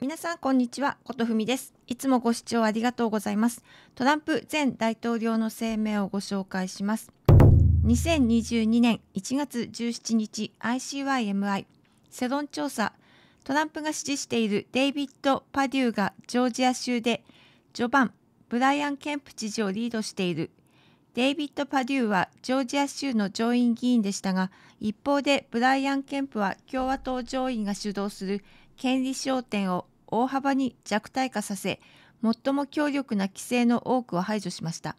皆さんこんにちはことふみですいつもご視聴ありがとうございますトランプ前大統領の声明をご紹介します2022年1月17日 ICYMI 世論調査トランプが支持しているデイビッド・パデューがジョージア州で序盤ブライアン・ケンプ知事をリードしているデイビッド・パデューはジョージア州の上院議員でしたが一方でブライアン・ケンプは共和党上院が主導する権利焦点を大幅に弱体化させ最も強力な規制の多くを排除しました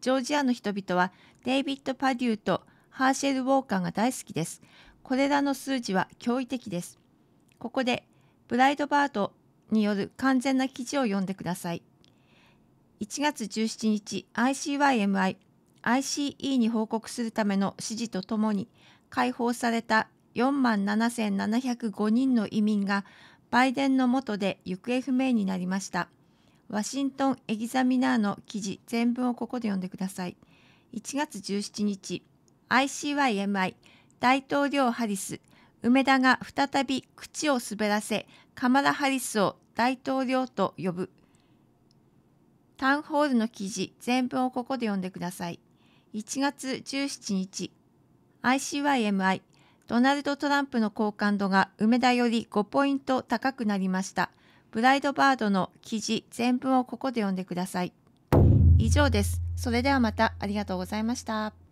ジョージアの人々はデイビッド・パデューとハーシェル・ウォーカーが大好きですこれらの数字は驚異的ですここでブライドバートによる完全な記事を読んでください1月17日 ICYMI ICE に報告するための指示とともに解放された4万7705人の移民がバイデンの下で行方不明になりました。ワシントン・エギザミナーの記事全文をここで読んでください。1月17日、ICYMI 大統領ハリス、梅田が再び口を滑らせ、カマラ・ハリスを大統領と呼ぶ。タウンホールの記事全文をここで読んでください。1月17日、ICYMI ドナルド・トランプの好感度が梅田より5ポイント高くなりました。ブライドバードの記事全文をここで読んでください。以上です。それではまたありがとうございました。